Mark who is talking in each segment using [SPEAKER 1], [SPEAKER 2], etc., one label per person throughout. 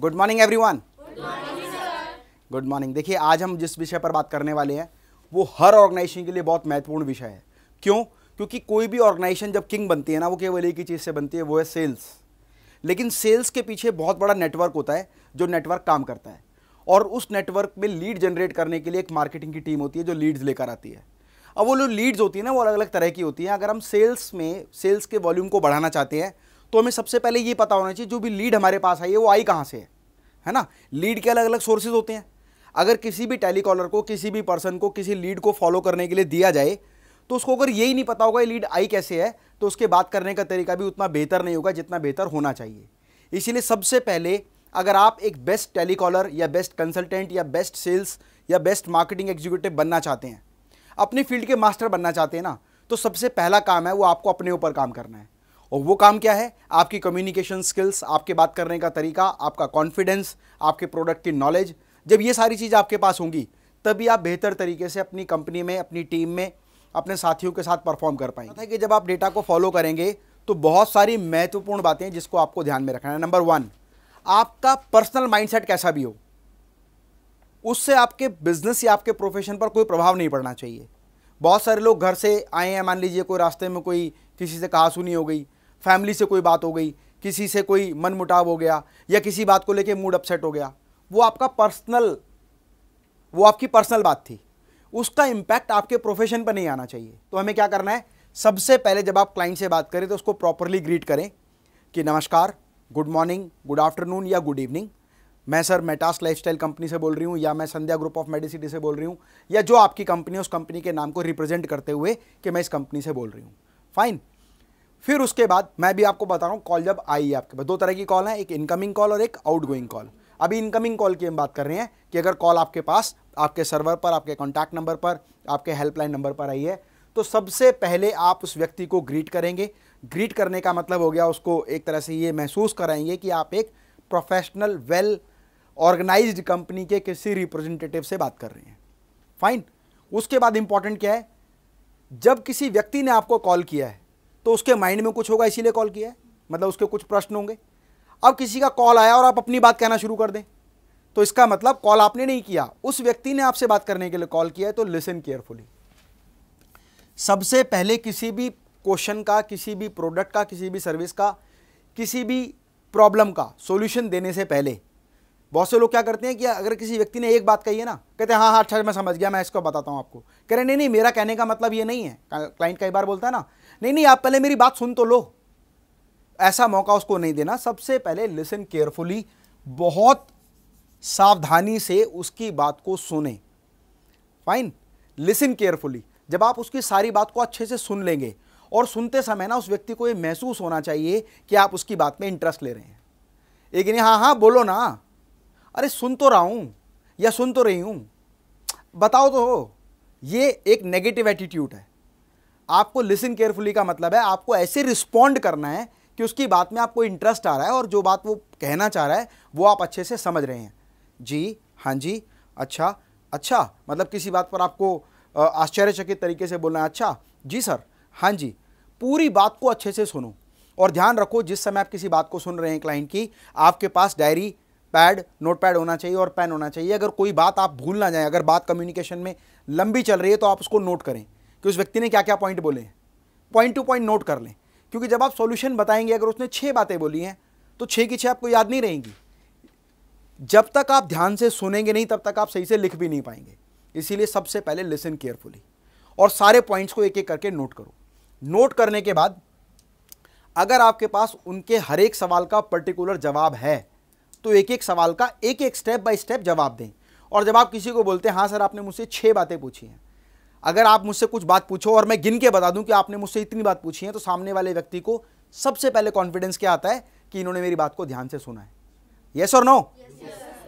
[SPEAKER 1] good morning everyone good morning देखिए आज हम जिस विषय पर बात करने वाले हैं वो हर ऑर्गेनाइजेशन के लिए बहुत महत्वपूर्ण विषय है क्यों क्योंकि कोई भी ऑर्गेनाइजेशन जब किंग बनती है ना वो केवल एक ही चीज़ से बनती है वो है सेल्स लेकिन सेल्स के पीछे बहुत बड़ा नेटवर्क होता है जो नेटवर्क काम करता है और उस नेटवर्क में लीड जनरेट करने के लिए एक मार्केटिंग की टीम होती है जो लीड्स लेकर आती है अब वो जो लीड्स होती है ना वो अलग अलग तरह की होती हैं अगर हम सेल्स में सेल्स के वॉल्यूम को बढ़ाना चाहते हैं तो हमें सबसे पहले ये पता होना चाहिए जो भी लीड हमारे पास आई है वो आई कहाँ से है है ना लीड के अलग अलग सोर्सेज होते हैं अगर किसी भी टेलीकॉलर को किसी भी पर्सन को किसी लीड को फॉलो करने के लिए दिया जाए तो उसको अगर यही नहीं पता होगा ये लीड आई कैसे है तो उसके बात करने का तरीका भी उतना बेहतर नहीं होगा जितना बेहतर होना चाहिए इसीलिए सबसे पहले अगर आप एक बेस्ट टेलीकॉलर या बेस्ट कंसल्टेंट या बेस्ट सेल्स या बेस्ट मार्केटिंग एग्जीक्यूटिव बनना चाहते हैं अपनी फील्ड के मास्टर बनना चाहते हैं ना तो सबसे पहला काम है वो आपको अपने ऊपर काम करना है और वो काम क्या है आपकी कम्युनिकेशन स्किल्स आपके बात करने का तरीका आपका कॉन्फिडेंस आपके प्रोडक्ट की नॉलेज जब ये सारी चीज़ आपके पास होंगी तभी आप बेहतर तरीके से अपनी कंपनी में अपनी टीम में अपने साथियों के साथ परफॉर्म कर पाएंगे है कि जब आप डेटा को फॉलो करेंगे तो बहुत सारी महत्वपूर्ण बातें जिसको आपको ध्यान में रखना है नंबर वन आपका पर्सनल माइंडसेट कैसा भी हो उससे आपके बिजनेस या आपके प्रोफेशन पर कोई प्रभाव नहीं पड़ना चाहिए बहुत सारे लोग घर से आए हैं मान लीजिए कोई रास्ते में कोई किसी से कहा सुनी हो गई फैमिली से कोई बात हो गई किसी से कोई मन मुटाव हो गया या किसी बात को लेके मूड अपसेट हो गया वो आपका पर्सनल वो आपकी पर्सनल बात थी उसका इम्पैक्ट आपके प्रोफेशन पर नहीं आना चाहिए तो हमें क्या करना है सबसे पहले जब आप क्लाइंट से बात करें तो उसको प्रॉपरली ग्रीट करें कि नमस्कार गुड मॉर्निंग गुड आफ्टरनून या गुड इवनिंग मैं सर मेटास लाइफस्टाइल कंपनी से बोल रही हूँ या मैं संध्या ग्रुप ऑफ मेडिसिटी से बोल रही हूँ या जो आपकी कंपनी है उस कंपनी के नाम को रिप्रेजेंट करते हुए कि मैं इस कंपनी से बोल रही हूँ फाइन फिर उसके बाद मैं भी आपको बता रहा हूँ कॉल जब आई है आपके पास दो तरह की कॉल है एक इनकमिंग कॉल और एक आउटगोइंग कॉल अभी इनकमिंग कॉल की हम बात कर रहे हैं कि अगर कॉल आपके पास आपके सर्वर पर आपके कॉन्टैक्ट नंबर पर आपके हेल्पलाइन नंबर पर आई है तो सबसे पहले आप उस व्यक्ति को ग्रीट करेंगे ग्रीट करने का मतलब हो गया उसको एक तरह से ये महसूस कराएंगे कि आप एक प्रोफेशनल वेल ऑर्गेनाइज्ड कंपनी के किसी रिप्रेजेंटेटिव से बात कर रहे हैं फाइन उसके बाद इंपॉर्टेंट क्या है जब किसी व्यक्ति ने आपको कॉल किया है तो उसके माइंड में कुछ होगा इसीलिए कॉल किया है मतलब उसके कुछ प्रश्न होंगे अब किसी का कॉल आया और आप अपनी बात कहना शुरू कर दें तो इसका मतलब कॉल आपने नहीं किया उस व्यक्ति ने आपसे बात करने के लिए कॉल किया है तो लिसन केयरफुली सबसे पहले किसी भी क्वेश्चन का किसी भी प्रोडक्ट का किसी भी सर्विस का किसी भी प्रॉब्लम का सॉल्यूशन देने से पहले बहुत से लोग क्या करते हैं कि अगर किसी व्यक्ति ने एक बात कही है ना कहते हैं हाँ हाँ अच्छा मैं समझ गया मैं इसको बताता हूँ आपको कह रहे नहीं नहीं मेरा कहने का मतलब ये नहीं है क्लाइंट कई बार बोलता है ना नहीं नहीं आप पहले मेरी बात सुन तो लो ऐसा मौका उसको नहीं देना सबसे पहले लिसन केयरफुली बहुत सावधानी से उसकी बात को सुने फाइन लिसन केयरफुली जब आप उसकी सारी बात को अच्छे से सुन लेंगे और सुनते समय ना उस व्यक्ति को ये महसूस होना चाहिए कि आप उसकी बात में इंटरेस्ट ले रहे हैं एक नहीं हाँ हाँ बोलो ना अरे सुन तो रहा हूँ या सुन तो रही हूँ बताओ तो ये एक नेगेटिव एटीट्यूड है आपको लिसन केयरफुली का मतलब है आपको ऐसे रिस्पॉन्ड करना है कि उसकी बात में आपको इंटरेस्ट आ रहा है और जो बात वो कहना चाह रहा है वो आप अच्छे से समझ रहे हैं जी हाँ जी अच्छा अच्छा मतलब किसी बात पर आपको आश्चर्यचकित तरीके से बोलना है अच्छा जी सर हाँ जी पूरी बात को अच्छे से सुनो और ध्यान रखो जिस समय आप किसी बात को सुन रहे हैं क्लाइंट की आपके पास डायरी पैड नोट पैड होना चाहिए और पेन होना चाहिए अगर कोई बात आप भूल ना जाए अगर बात कम्युनिकेशन में लंबी चल रही है तो आप उसको नोट करें कि उस व्यक्ति ने क्या क्या पॉइंट बोले पॉइंट टू पॉइंट नोट कर लें क्योंकि जब आप सॉल्यूशन बताएंगे अगर उसने छः बातें बोली हैं तो छः की छः आपको याद नहीं रहेंगी जब तक आप ध्यान से सुनेंगे नहीं तब तक आप सही से लिख भी नहीं पाएंगे इसीलिए सबसे पहले लिसन केयरफुली और सारे पॉइंट्स को एक एक करके नोट करो नोट करने के बाद अगर आपके पास उनके हर एक सवाल का पर्टिकुलर जवाब है तो एक एक सवाल का एक एक स्टेप बाय स्टेप जवाब दें और जब आप किसी को बोलते हैं हाँ सर आपने मुझसे छः बातें पूछी हैं अगर आप मुझसे कुछ बात पूछो और मैं गिन के बता दूं कि आपने मुझसे इतनी बात पूछी है तो सामने वाले व्यक्ति को सबसे पहले कॉन्फिडेंस क्या आता है कि इन्होंने मेरी बात को ध्यान से सुना है यस और नो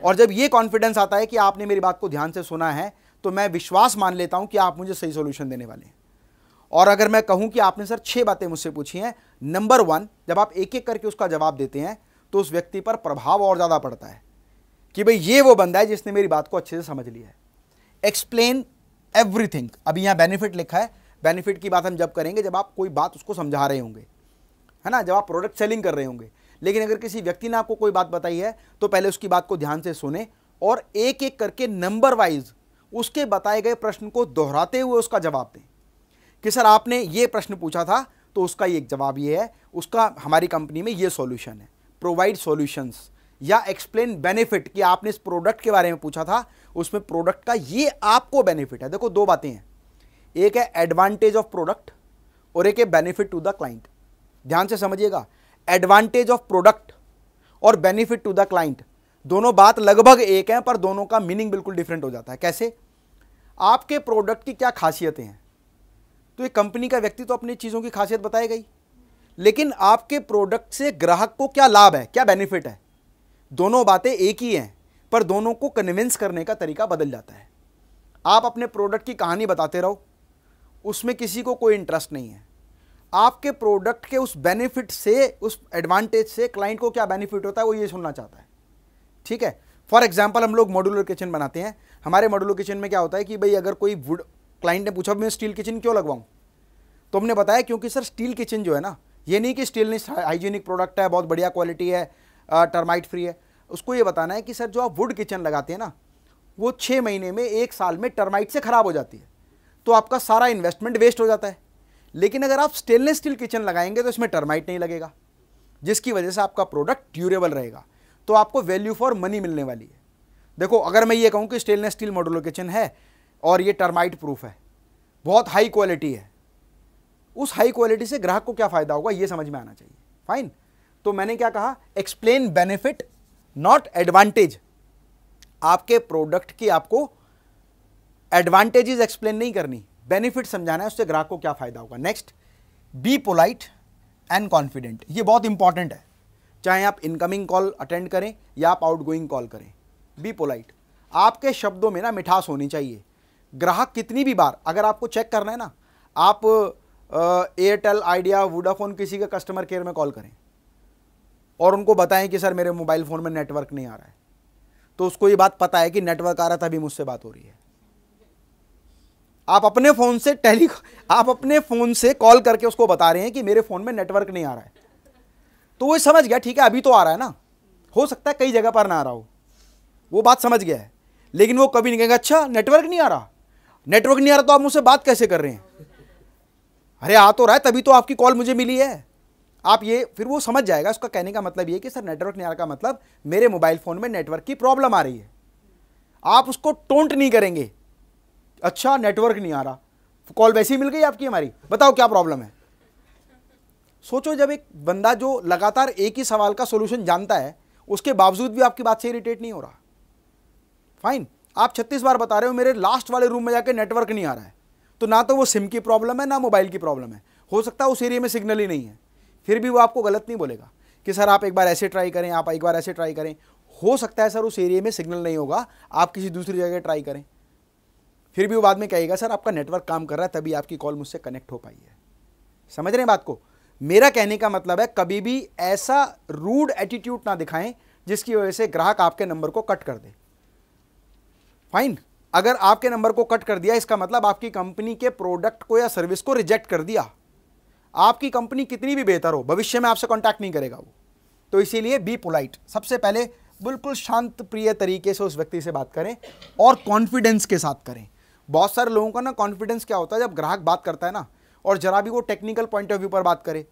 [SPEAKER 1] और जब ये कॉन्फिडेंस आता है कि आपने मेरी बात को ध्यान से सुना है तो मैं विश्वास मान लेता हूं कि आप मुझे सही सोल्यूशन देने वाले हैं और अगर मैं कहूँ कि आपने सर छह बातें मुझसे पूछी हैं नंबर वन जब आप एक एक करके उसका जवाब देते हैं तो उस व्यक्ति पर प्रभाव और ज़्यादा पड़ता है कि भाई ये वो बंदा है जिसने मेरी बात को अच्छे से समझ लिया है एक्सप्लेन एवरीथिंग अभी यहाँ बेनिफिट लिखा है बेनिफिट की बात हम जब करेंगे जब आप कोई बात उसको समझा रहे होंगे है ना जब आप प्रोडक्ट सेलिंग कर रहे होंगे लेकिन अगर किसी व्यक्ति ने आपको कोई बात बताई है तो पहले उसकी बात को ध्यान से सुने और एक एक करके नंबर वाइज उसके बताए गए प्रश्न को दोहराते हुए उसका जवाब दें कि सर आपने ये प्रश्न पूछा था तो उसका एक जवाब ये है उसका हमारी कंपनी में ये सॉल्यूशन है प्रोवाइड सॉल्यूशंस या एक्सप्लेन बेनिफिट कि आपने इस प्रोडक्ट के बारे में पूछा था उसमें प्रोडक्ट का ये आपको बेनिफिट है देखो दो बातें हैं एक है एडवांटेज ऑफ प्रोडक्ट और एक है बेनिफिट टू द क्लाइंट ध्यान से समझिएगा एडवांटेज ऑफ प्रोडक्ट और बेनिफिट टू द क्लाइंट दोनों बात लगभग एक है पर दोनों का मीनिंग बिल्कुल डिफरेंट हो जाता है कैसे आपके प्रोडक्ट की क्या खासियतें हैं तो एक कंपनी का व्यक्ति तो अपनी चीज़ों की खासियत बताई गई लेकिन आपके प्रोडक्ट से ग्राहक को क्या लाभ है क्या बेनिफिट है दोनों बातें एक ही हैं पर दोनों को कन्विंस करने का तरीका बदल जाता है आप अपने प्रोडक्ट की कहानी बताते रहो उसमें किसी को कोई इंटरेस्ट नहीं है आपके प्रोडक्ट के उस बेनिफिट से उस एडवांटेज से क्लाइंट को क्या बेनिफिट होता है वो ये सुनना चाहता है ठीक है फॉर एग्जाम्पल हम लोग मॉडुलर किचन बनाते हैं हमारे मॉडुलर किचन में क्या होता है कि भाई अगर कोई वुड क्लाइंट ने पूछा मैं स्टील किचन क्यों लगवाऊँ तो हमने बताया क्योंकि सर स्टील किचन जो है ना ये नहीं कि स्टील हाइजीनिक प्रोडक्ट है बहुत बढ़िया क्वालिटी है टर्माइट फ्री है उसको ये बताना है कि सर जो आप वुड किचन लगाते हैं ना वो छः महीने में एक साल में टर्माइट से ख़राब हो जाती है तो आपका सारा इन्वेस्टमेंट वेस्ट हो जाता है लेकिन अगर आप स्टेनलेस स्टील किचन लगाएंगे तो इसमें टर्माइट नहीं लगेगा जिसकी वजह से आपका प्रोडक्ट ड्यूरेबल रहेगा तो आपको वैल्यू फॉर मनी मिलने वाली है देखो अगर मैं ये कहूँ कि स्टेनलेस स्टील मॉडुलर किचन है और ये टर्माइट प्रूफ है बहुत हाई क्वालिटी है उस हाई क्वालिटी से ग्राहक को क्या फ़ायदा होगा ये समझ में आना चाहिए फाइन तो मैंने क्या कहा एक्सप्लेन बेनिफिट नॉट एडवांटेज आपके प्रोडक्ट की आपको एडवांटेजेस एक्सप्लेन नहीं करनी बेनिफिट समझाना है उससे ग्राहक को क्या फ़ायदा होगा next be polite and confident ये बहुत इंपॉर्टेंट है चाहे आप इनकमिंग कॉल अटेंड करें या आप आउटगोइंग कॉल करें बी पोलाइट आपके शब्दों में ना मिठास होनी चाहिए ग्राहक कितनी भी बार अगर आपको चेक करना है ना आप एयरटेल आइडिया वोडाफोन किसी के कस्टमर केयर में कॉल करें और उनको बताएं कि सर मेरे मोबाइल फ़ोन में नेटवर्क नहीं आ रहा है तो उसको ये बात पता है कि नेटवर्क आ रहा था अभी मुझसे बात हो रही है आप अपने फ़ोन से टेली आप अपने फ़ोन से कॉल करके उसको बता रहे हैं कि मेरे फ़ोन में नेटवर्क नहीं आ रहा है तो वो समझ गया ठीक है अभी तो आ रहा है ना हो सकता है कई जगह पर ना आ रहा हो वो बात समझ गया है लेकिन वो कभी नहीं कहेगा अच्छा नेटवर्क नहीं आ रहा नेटवर्क नहीं आ रहा तो आप मुझसे बात कैसे कर रहे हैं अरे आ तो रहा है तभी तो आपकी कॉल मुझे मिली है आप ये फिर वो समझ जाएगा उसका कहने का मतलब ये कि सर नेटवर्क नहीं आ रहा का मतलब मेरे मोबाइल फ़ोन में नेटवर्क की प्रॉब्लम आ रही है आप उसको टोंट नहीं करेंगे अच्छा नेटवर्क नहीं आ रहा कॉल वैसी मिल गई आपकी हमारी बताओ क्या प्रॉब्लम है सोचो जब एक बंदा जो लगातार एक ही सवाल का सोल्यूशन जानता है उसके बावजूद भी आपकी बात से इरिटेट नहीं हो रहा फाइन आप छत्तीस बार बता रहे हो मेरे लास्ट वाले रूम में जाकर नेटवर्क नहीं आ रहा है तो ना तो वो सिम की प्रॉब्लम है ना मोबाइल की प्रॉब्लम है हो सकता है उस एरिया में सिग्नल ही नहीं है फिर भी वो आपको गलत नहीं बोलेगा कि सर आप एक बार ऐसे ट्राई करें आप एक बार ऐसे ट्राई करें हो सकता है सर उस एरिया में सिग्नल नहीं होगा आप किसी दूसरी जगह ट्राई करें फिर भी वो बाद में कहेगा सर आपका नेटवर्क काम कर रहा है तभी आपकी कॉल मुझसे कनेक्ट हो पाई है समझ रहे हैं बात को मेरा कहने का मतलब है कभी भी ऐसा रूड एटीट्यूड ना दिखाएं जिसकी वजह से ग्राहक आपके नंबर को कट कर दे फाइन अगर आपके नंबर को कट कर दिया इसका मतलब आपकी कंपनी के प्रोडक्ट को या सर्विस को रिजेक्ट कर दिया आपकी कंपनी कितनी भी बेहतर हो भविष्य में आपसे कॉन्टैक्ट नहीं करेगा वो तो इसीलिए बी पोलाइट सबसे पहले बिल्कुल शांत प्रिय तरीके से उस व्यक्ति से बात करें और कॉन्फिडेंस के साथ करें बहुत सारे लोगों का ना कॉन्फिडेंस क्या होता है जब ग्राहक बात करता है ना और जरा भी वो टेक्निकल पॉइंट ऑफ व्यू पर बात करे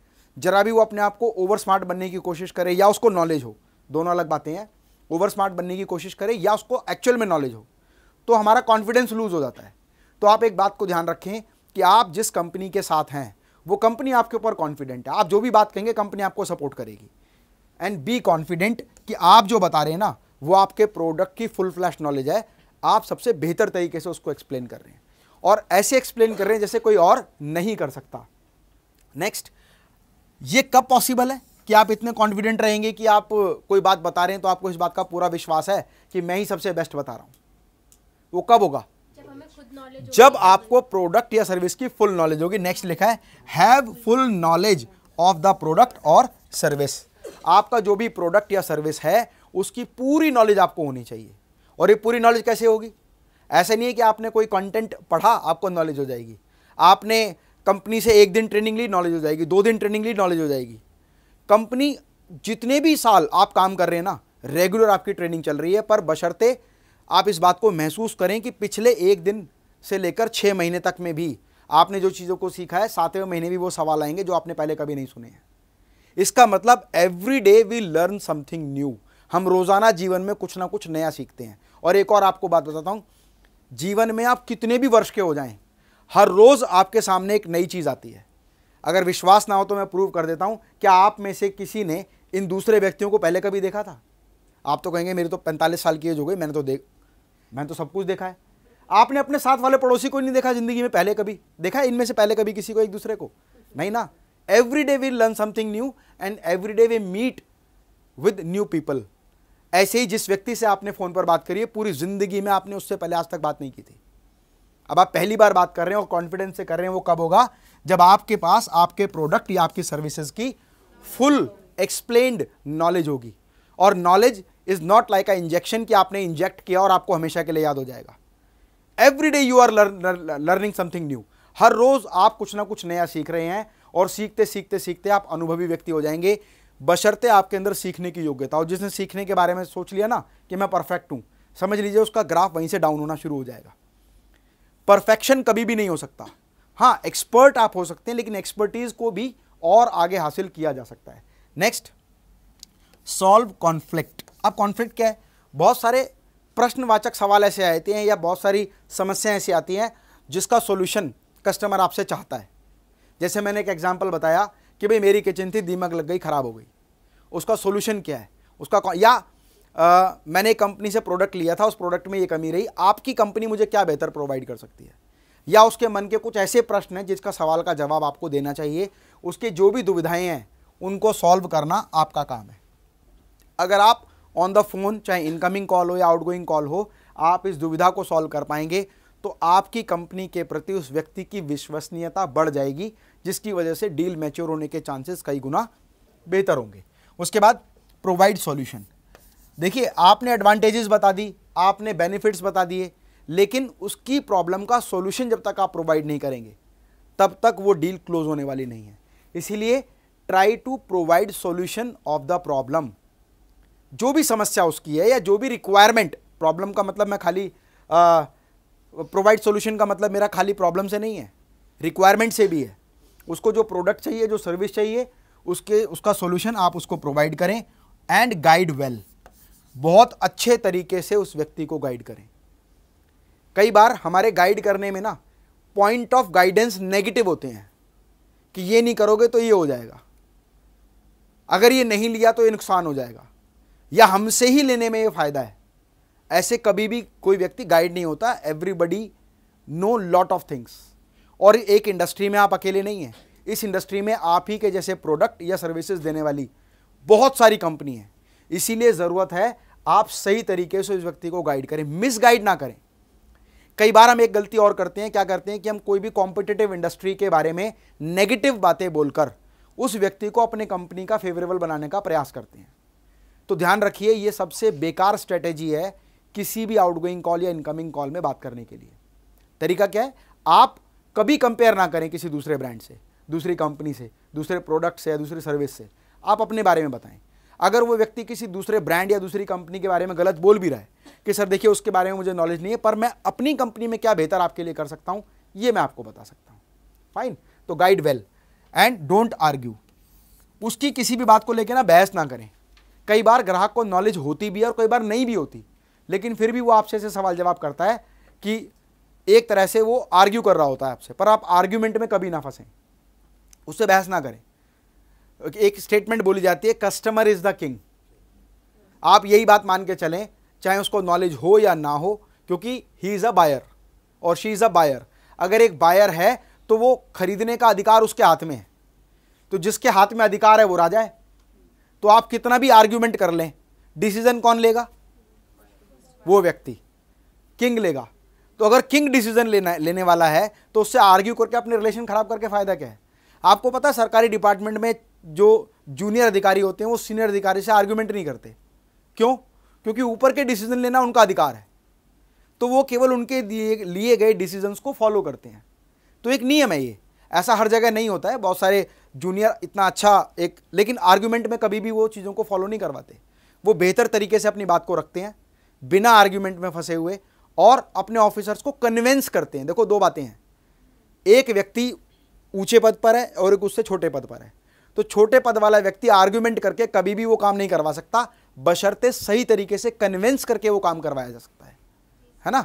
[SPEAKER 1] जरा भी वो अपने आप को ओवर स्मार्ट बनने की कोशिश करे या उसको नॉलेज हो दोनों अलग बातें हैं ओवर स्मार्ट बनने की कोशिश करे या उसको एक्चुअल में नॉलेज हो तो हमारा कॉन्फिडेंस लूज हो जाता है तो आप एक बात को ध्यान रखें कि आप जिस कंपनी के साथ हैं वो कंपनी आपके ऊपर कॉन्फिडेंट है आप जो भी बात कहेंगे कंपनी आपको सपोर्ट करेगी एंड बी कॉन्फिडेंट कि आप जो बता रहे हैं ना वो आपके प्रोडक्ट की फुल फ्लैश नॉलेज है आप सबसे बेहतर तरीके से उसको एक्सप्लेन कर रहे हैं और ऐसे एक्सप्लेन कर रहे हैं जैसे कोई और नहीं कर सकता नेक्स्ट ये कब पॉसिबल है कि आप इतने कॉन्फिडेंट रहेंगे कि आप कोई बात बता रहे हैं तो आपको इस बात का पूरा विश्वास है कि मैं ही सबसे बेस्ट बता रहा हूँ वो कब होगा जब आपको प्रोडक्ट या सर्विस की फुल नॉलेज होगी नेक्स्ट लिखा है have full knowledge of the product और सर्विस आपका जो भी प्रोडक्ट या सर्विस है उसकी पूरी नॉलेज आपको होनी चाहिए और ये पूरी नॉलेज कैसे होगी ऐसा नहीं है कि आपने कोई कंटेंट पढ़ा आपको नॉलेज हो जाएगी आपने कंपनी से एक दिन ट्रेनिंग ली नॉलेज हो जाएगी दो दिन ट्रेनिंग ली नॉलेज हो जाएगी कंपनी जितने भी साल आप काम कर रहे हैं ना रेगुलर आपकी ट्रेनिंग चल रही है पर बशर्ते आप इस बात को महसूस करें कि पिछले एक दिन से लेकर छः महीने तक में भी आपने जो चीज़ों को सीखा है सातवें महीने भी वो सवाल आएंगे जो आपने पहले कभी नहीं सुने हैं इसका मतलब every day we learn something new हम रोज़ाना जीवन में कुछ ना कुछ नया सीखते हैं और एक और आपको बात बताता हूँ जीवन में आप कितने भी वर्ष के हो जाएं हर रोज़ आपके सामने एक नई चीज़ आती है अगर विश्वास ना हो तो मैं प्रूव कर देता हूँ क्या आप में से किसी ने इन दूसरे व्यक्तियों को पहले कभी देखा था आप तो कहेंगे मेरे तो पैंतालीस साल की एज हो गई मैंने तो देख मैंने तो सब कुछ देखा है आपने अपने साथ वाले पड़ोसी को नहीं देखा जिंदगी में पहले कभी देखा इनमें से पहले कभी किसी को एक दूसरे को नहीं ना every day we learn something new and every day we meet with new people ऐसे ही जिस व्यक्ति से आपने फ़ोन पर बात करी है पूरी ज़िंदगी में आपने उससे पहले आज तक बात नहीं की थी अब आप पहली बार बात कर रहे हैं और कॉन्फिडेंस से कर रहे हैं वो कब होगा जब आपके पास आपके प्रोडक्ट या आपकी सर्विसेज की फुल एक्सप्लेन्ड नॉलेज होगी और knowledge is not like a injection कि आपने इंजेक्ट किया और आपको हमेशा के लिए याद हो जाएगा every day you are learning something new हर रोज़ आप कुछ ना कुछ नया सीख रहे हैं और सीखते सीखते सीखते आप अनुभवी व्यक्ति हो जाएंगे बशर्ते आपके अंदर सीखने की योग्यता और जिसने सीखने के बारे में सोच लिया ना कि मैं परफेक्ट हूँ समझ लीजिए उसका ग्राफ वहीं से डाउन होना शुरू हो जाएगा परफेक्शन कभी भी नहीं हो सकता हाँ एक्सपर्ट आप हो सकते हैं लेकिन एक्सपर्टीज़ को भी और आगे हासिल किया जा सकता है नेक्स्ट सॉल्व कॉन्फ्लिक्ट अब कॉन्फ्लिक्ट क्या है बहुत सारे प्रश्नवाचक सवाल ऐसे आते हैं या बहुत सारी समस्याएं ऐसी आती हैं जिसका सोल्यूशन कस्टमर आपसे चाहता है जैसे मैंने एक एग्जाम्पल बताया कि भाई मेरी किचन थी दीमक लग गई ख़राब हो गई उसका सोल्यूशन क्या है उसका या आ, मैंने कंपनी से प्रोडक्ट लिया था उस प्रोडक्ट में ये कमी रही आपकी कंपनी मुझे क्या बेहतर प्रोवाइड कर सकती है या उसके मन के कुछ ऐसे प्रश्न हैं जिसका सवाल का जवाब आपको देना चाहिए उसकी जो भी दुविधाएं हैं उनको सॉल्व करना आपका काम है अगर आप ऑन द फ़ोन चाहे इनकमिंग कॉल हो या आउटगोइंग कॉल हो आप इस दुविधा को सॉल्व कर पाएंगे तो आपकी कंपनी के प्रति उस व्यक्ति की विश्वसनीयता बढ़ जाएगी जिसकी वजह से डील मैच्योर होने के चांसेस कई गुना बेहतर होंगे उसके बाद प्रोवाइड सॉल्यूशन देखिए आपने एडवांटेजेस बता दी आपने बेनिफिट्स बता दिए लेकिन उसकी प्रॉब्लम का सॉल्यूशन जब तक आप प्रोवाइड नहीं करेंगे तब तक वो डील क्लोज होने वाली नहीं है इसीलिए try to provide solution of the problem जो भी समस्या उसकी है या जो भी रिक्वायरमेंट प्रॉब्लम का मतलब मैं खाली प्रोवाइड सॉल्यूशन का मतलब मेरा खाली प्रॉब्लम से नहीं है रिक्वायरमेंट से भी है उसको जो प्रोडक्ट चाहिए जो सर्विस चाहिए उसके उसका सॉल्यूशन आप उसको प्रोवाइड करें एंड गाइड वेल बहुत अच्छे तरीके से उस व्यक्ति को गाइड करें कई बार हमारे गाइड करने में ना पॉइंट ऑफ गाइडेंस नेगेटिव होते हैं कि ये नहीं करोगे तो ये हो जाएगा अगर ये नहीं लिया तो ये नुकसान हो जाएगा या हमसे ही लेने में ये फ़ायदा है ऐसे कभी भी कोई व्यक्ति गाइड नहीं होता everybody know lot of things और एक इंडस्ट्री में आप अकेले नहीं हैं इस इंडस्ट्री में आप ही के जैसे प्रोडक्ट या सर्विसेज देने वाली बहुत सारी कंपनी है इसीलिए ज़रूरत है आप सही तरीके से उस व्यक्ति को गाइड करें मिस गाइड ना करें कई बार हम एक गलती और करते हैं क्या करते हैं कि हम कोई भी कॉम्पिटेटिव इंडस्ट्री के बारे में नेगेटिव बातें बोलकर उस व्यक्ति को अपने कंपनी का फेवरेबल बनाने का प्रयास करते हैं तो ध्यान रखिए ये सबसे बेकार स्ट्रेटेजी है किसी भी आउटगोइंग कॉल या इनकमिंग कॉल में बात करने के लिए तरीका क्या है आप कभी कंपेयर ना करें किसी दूसरे ब्रांड से दूसरी कंपनी से दूसरे प्रोडक्ट से या दूसरे सर्विस से आप अपने बारे में बताएं अगर वो व्यक्ति किसी दूसरे ब्रांड या दूसरी कंपनी के बारे में गलत बोल भी रहा है कि सर देखिए उसके बारे में मुझे नॉलेज नहीं है पर मैं अपनी कंपनी में क्या बेहतर आपके लिए कर सकता हूँ ये मैं आपको बता सकता हूँ फाइन तो guide well and don't argue उसकी किसी भी बात को लेकर ना बहस ना करें कई बार ग्राहक को नॉलेज होती भी है और कई बार नहीं भी होती लेकिन फिर भी वो आपसे ऐसे सवाल जवाब करता है कि एक तरह से वो आर्ग्यू कर रहा होता है आपसे पर आप आर्ग्यूमेंट में कभी ना फंसें उससे बहस ना करें एक स्टेटमेंट बोली जाती है कस्टमर इज़ द किंग आप यही बात मान के चलें चाहे उसको नॉलेज हो या ना हो क्योंकि ही इज़ अ बायर और शी इज़ अ बायर अगर एक बायर है तो वो खरीदने का अधिकार उसके हाथ में है तो जिसके हाथ में अधिकार है वो राजा है तो आप कितना भी आर्ग्यूमेंट कर लें डिसीजन कौन लेगा वो व्यक्ति किंग लेगा तो अगर किंग डिसीजन लेना लेने वाला है तो उससे आर्ग्यू करके अपने रिलेशन खराब करके फ़ायदा क्या है आपको पता है सरकारी डिपार्टमेंट में जो जूनियर अधिकारी होते हैं वो सीनियर अधिकारी से आर्ग्यूमेंट नहीं करते क्यों क्योंकि ऊपर के डिसीजन लेना उनका अधिकार है तो वो केवल उनके लिए गए डिसीजंस को फॉलो करते हैं तो एक नियम है ये ऐसा हर जगह नहीं होता है बहुत सारे जूनियर इतना अच्छा एक लेकिन आर्ग्यूमेंट में कभी भी वो चीज़ों को फॉलो नहीं करवाते वो बेहतर तरीके से अपनी बात को रखते हैं बिना आर्ग्यूमेंट में फंसे हुए और अपने ऑफिसर्स को कन्वेंस करते हैं देखो दो बातें हैं एक व्यक्ति ऊंचे पद पर है और एक उससे छोटे पद पर है तो छोटे पद वाला व्यक्ति आर्ग्यूमेंट करके कभी भी वो काम नहीं करवा सकता बशर्ते सही तरीके से कन्विंस करके वो काम करवाया जा सकता है है ना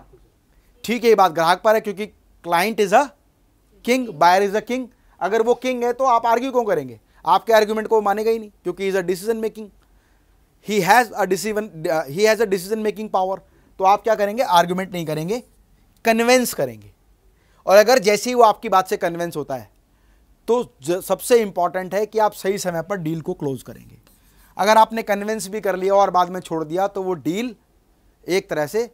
[SPEAKER 1] ठीक है ये बात ग्राहक पर है क्योंकि client is a king buyer is a king अगर वो किंग है तो आप आर्ग्यू क्यों करेंगे आपके आर्ग्यूमेंट को मानेगा ही नहीं क्योंकि is a decision making he has a decision he has a decision making power तो आप क्या करेंगे आर्ग्यूमेंट नहीं करेंगे कन्वेंस करेंगे और अगर जैसे ही वो आपकी बात से कन्वेंस होता है तो सबसे इंपॉर्टेंट है कि आप सही समय पर डील को क्लोज करेंगे अगर आपने कन्वेंस भी कर लिया और बाद में छोड़ दिया तो वो डील एक तरह से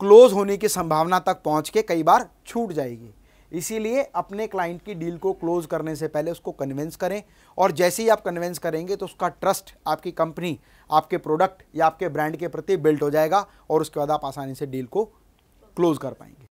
[SPEAKER 1] क्लोज होने की संभावना तक पहुंच के कई बार छूट जाएगी इसीलिए अपने क्लाइंट की डील को क्लोज करने से पहले उसको कन्विंस करें और जैसे ही आप कन्विंस करेंगे तो उसका ट्रस्ट आपकी कंपनी आपके प्रोडक्ट या आपके ब्रांड के प्रति बिल्ट हो जाएगा और उसके बाद आप आसानी से डील को क्लोज कर पाएंगे